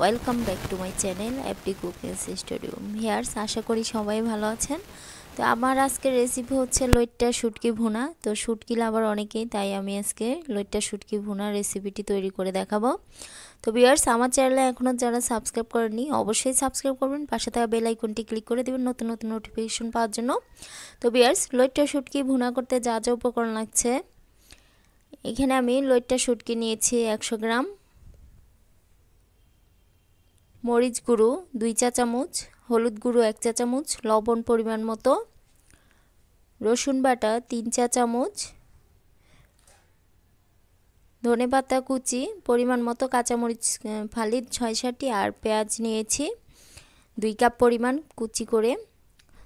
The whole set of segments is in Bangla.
welcome back to my channel অ্যাপটি কুকিং স্টুডিও হেয়ার্স আশা করি সবাই ভালো আছেন তো আমার আজকের রেসিপি হচ্ছে লইট্টা শুটকি ভুনা তো শুটকি আবার অনেকেই তাই আমি আজকে লইট্টা শুটকি ভুনা রেসিপিটি তৈরি করে দেখাবো তো বিয়ার্স আমার চ্যানেলে এখনও যারা সাবস্ক্রাইব করেনি অবশ্যই সাবস্ক্রাইব করবেন পাশে থাকা বেল আইকনটি ক্লিক করে দেবেন নতুন নতুন নোটিফিকেশন পাওয়ার জন্য তো বিয়ার্স লইট্টা শুটকি ভুনা করতে যা যা উপকরণ লাগছে এখানে আমি লইট্টা শুটকি নিয়েছি একশো গ্রাম মরিচ গুঁড়ো দুই চা চামচ হলুদ গুঁড়ো এক চা চামচ লবণ পরিমাণ মতো রসুন বাটা তিন চা চামচ ধনে পাতা কুচি পরিমাণ মতো কাঁচামরিচ ফালি ছয় সাতটি আর পেঁয়াজ নিয়েছি দুই কাপ পরিমাণ কুচি করে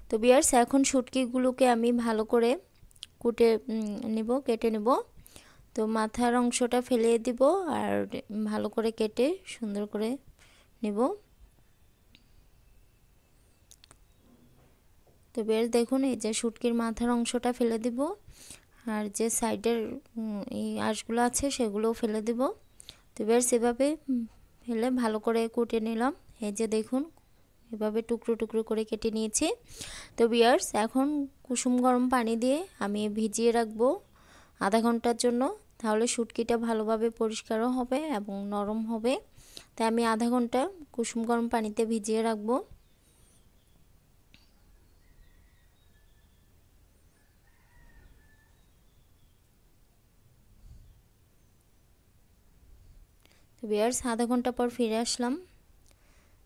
তো বিয়ার্স এখন সুটকিগুলোকে আমি ভালো করে কুটে নেব কেটে নেব তো মাথার অংশটা ফেলে দিব আর ভালো করে কেটে সুন্দর করে নেব তো বেশ দেখুন এই যে শুটকির মাথার অংশটা ফেলে দিব আর যে সাইডের এই আঁশগুলো আছে সেগুলোও ফেলে দেব তো বেশ সেভাবে ফেলে ভালো করে কুটে নিলাম এই যে দেখুন এভাবে টুকরো টুকরো করে কেটে নিয়েছি তো বিয়ার্স এখন কুসুম গরম পানি দিয়ে আমি ভিজিয়ে রাখবো আধা ঘন্টার জন্য তাহলে শুটকিটা ভালোভাবে পরিষ্কারও হবে এবং নরম হবে তাই আমি আধা ঘন্টা কুসুম গরম পানিতে ভিজিয়ে রাখবো তো বিয়ার্স আধা ঘন্টা পর ফিরে আসলাম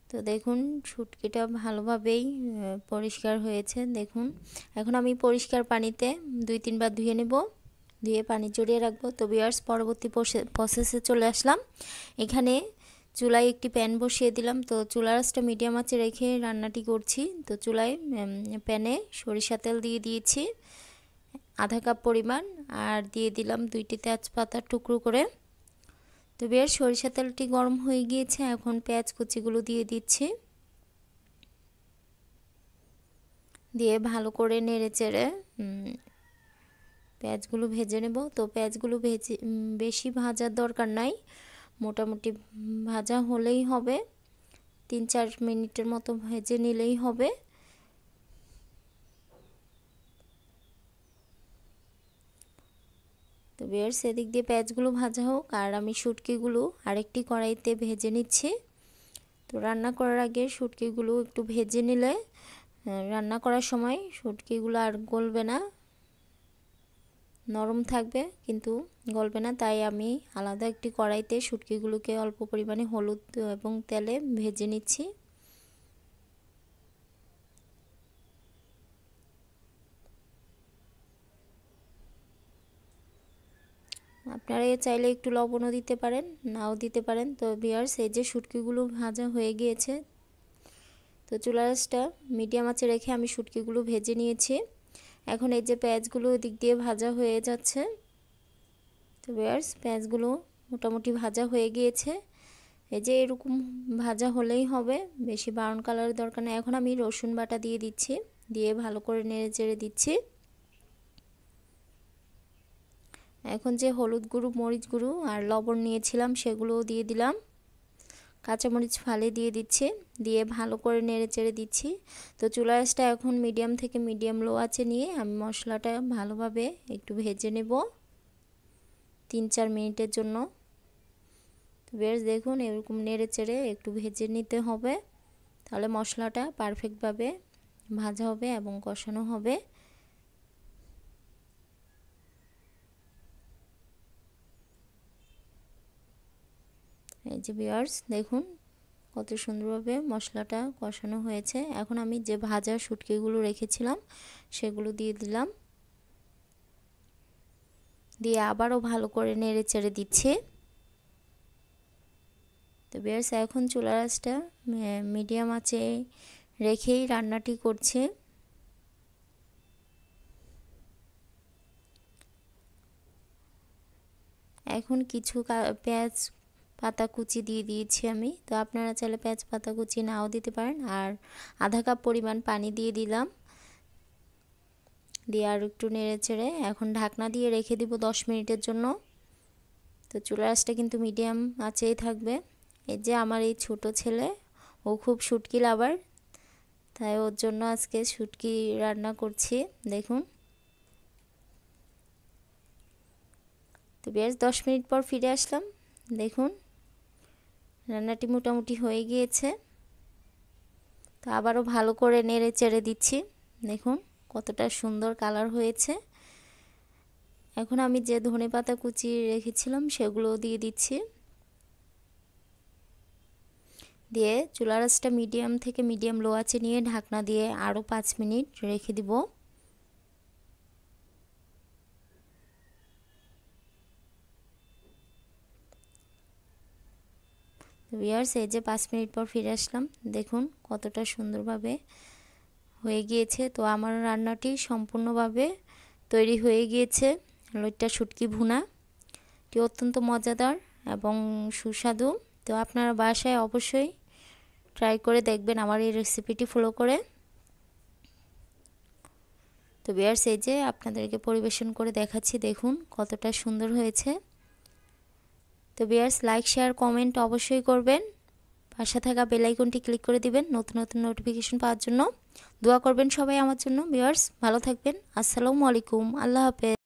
তো দেখুন শুটকিটা ভালোভাবেই পরিষ্কার হয়েছে দেখুন এখন আমি পরিষ্কার পানিতে দুই তিনবার ধুয়ে নেব ধুয়ে পানি জড়িয়ে রাখবো তো বিয়ার্স পরবর্তী প্রসেসে চলে আসলাম এখানে চুলায় একটি প্যান বসিয়ে দিলাম তো চুলার আঁচটা মিডিয়াম আঁচে রেখে রান্নাটি করছি তো চুলায় প্যানে সরিষা তেল দিয়ে দিয়েছি আধা কাপ পরিমাণ আর দিয়ে দিলাম দুইটি তেজপাতার টুকরো করে তো বেশ সরিষা তেলটি গরম হয়ে গিয়েছে এখন পেঁয়াজ কুচিগুলো দিয়ে দিচ্ছি দিয়ে ভালো করে নেড়ে চেড়ে পেঁয়াজগুলো ভেজে নেব তো পেঁয়াজগুলো ভেজে বেশি ভাজার দরকার নাই মোটামুটি ভাজা হলেই হবে তিন চার মিনিটের মতো ভেজে নিলেই হবে তো বের সেদিক দিয়ে পেঁয়াজগুলো ভাজা হোক আর আমি সুটকিগুলো আরেকটি কড়াইতে ভেজে নিচ্ছি তো রান্না করার আগে সুটকিগুলো একটু ভেজে নিলে রান্না করার সময় শুটকিগুলো আর গলবে না নরম থাকবে কিন্তু গলবে না তাই আমি আলাদা একটি কড়াইতে শুটকিগুলোকে অল্প পরিমাণে হলুদ এবং তেলে ভেজে নিচ্ছি আপনারা চাইলে একটু লবণও দিতে পারেন নাও দিতে পারেন তো বিয়ার্স এই যে শুটকিগুলো ভাজা হয়ে গিয়েছে তো চুলা মিডিয়াম আঁচে রেখে আমি শুটকিগুলো ভেজে নিয়েছি এখন এই যে পেঁয়াজগুলো দিক দিয়ে ভাজা হয়ে যাচ্ছে তো বেয়ার্স পেঁয়াজগুলো মোটামুটি ভাজা হয়ে গিয়েছে এই যে এরকম ভাজা হলেই হবে বেশি ব্রাউন কালারের দরকার নেই এখন আমি রসুন বাটা দিয়ে দিচ্ছি দিয়ে ভালো করে নেড়ে চেড়ে দিচ্ছি এখন যে হলুদ গুঁড়ো মরিচ গুঁড়ো আর লবণ নিয়েছিলাম সেগুলোও দিয়ে দিলাম কাঁচামরিচ ফালে দিয়ে দিচ্ছি দিয়ে ভালো করে নেড়ে চেড়ে দিচ্ছি তো চুলা আঁচটা এখন মিডিয়াম থেকে মিডিয়াম লো আছে নিয়ে আমি মশলাটা ভালোভাবে একটু ভেজে নেব তিন চার মিনিটের জন্য বেশ দেখুন এরকম নেড়ে চেড়ে একটু ভেজে নিতে হবে তাহলে মশলাটা পারফেক্টভাবে ভাজা হবে এবং কষানো হবে এই যে বিয়ার্স দেখুন কত সুন্দরভাবে মশলাটা কষানো হয়েছে এখন আমি যে ভাজা শুটকিগুলো রেখেছিলাম সেগুলো দিয়ে দিলাম দিয়ে আবারও ভালো করে নেড়ে চেড়ে দিচ্ছে তো বিয়ার্স এখন চুলা রাসটা মিডিয়াম আছে রেখেই রান্নাটি করছে এখন কিছু পেঁয়াজ পাতা কুচি দিয়ে দিয়েছি আমি তো আপনারা চাইলে পেঁয়াজ পাতা কুচি নাও দিতে পারেন আর আধা কাপ পরিমাণ পানি দিয়ে দিলাম দিয়ে আর একটু নেড়ে চেড়ে এখন ঢাকনা দিয়ে রেখে দিব দশ মিনিটের জন্য তো চুলার কিন্তু মিডিয়াম আঁচেই থাকবে এই যে আমার এই ছোট ছেলে ও খুব সুটকি লাভার তাই ওর জন্য আজকে সুটকি রান্না করছি দেখুন তো বেশ দশ মিনিট পর ফিরে আসলাম দেখুন রান্নাটি মোটামুটি হয়ে গিয়েছে তো আবারও ভালো করে নেড়ে চেড়ে দিচ্ছি দেখুন কতটা সুন্দর কালার হয়েছে এখন আমি যে ধনে পাতা কুচি রেখেছিলাম সেগুলোও দিয়ে দিচ্ছি দিয়ে চুলা মিডিয়াম থেকে মিডিয়াম লো আছে নিয়ে ঢাকনা দিয়ে আরও পাঁচ মিনিট রেখে দিব ভিওর্স এই যে পাঁচ মিনিট পর ফিরে আসলাম দেখুন কতটা সুন্দরভাবে হয়ে গিয়েছে তো আমার রান্নাটি সম্পূর্ণভাবে তৈরি হয়ে গিয়েছে লইট্টা শুটকি ভুনা এটি অত্যন্ত মজাদার এবং সুস্বাদু তো আপনারা বাসায় অবশ্যই ট্রাই করে দেখবেন আমার এই রেসিপিটি ফলো করে তো বিয়ার্স এই যে আপনাদেরকে পরিবেশন করে দেখাচ্ছি দেখুন কতটা সুন্দর হয়েছে তো বিয়ার্স লাইক শেয়ার কমেন্ট অবশ্যই করবেন পাশে থাকা বেলাইকনটি ক্লিক করে দিবেন নতুন নতুন নোটিফিকেশন পাওয়ার জন্য দোয়া করবেন সবাই আমার জন্য বিয়ার্স ভালো থাকবেন আসসালামু আলাইকুম আল্লাহ হাফেজ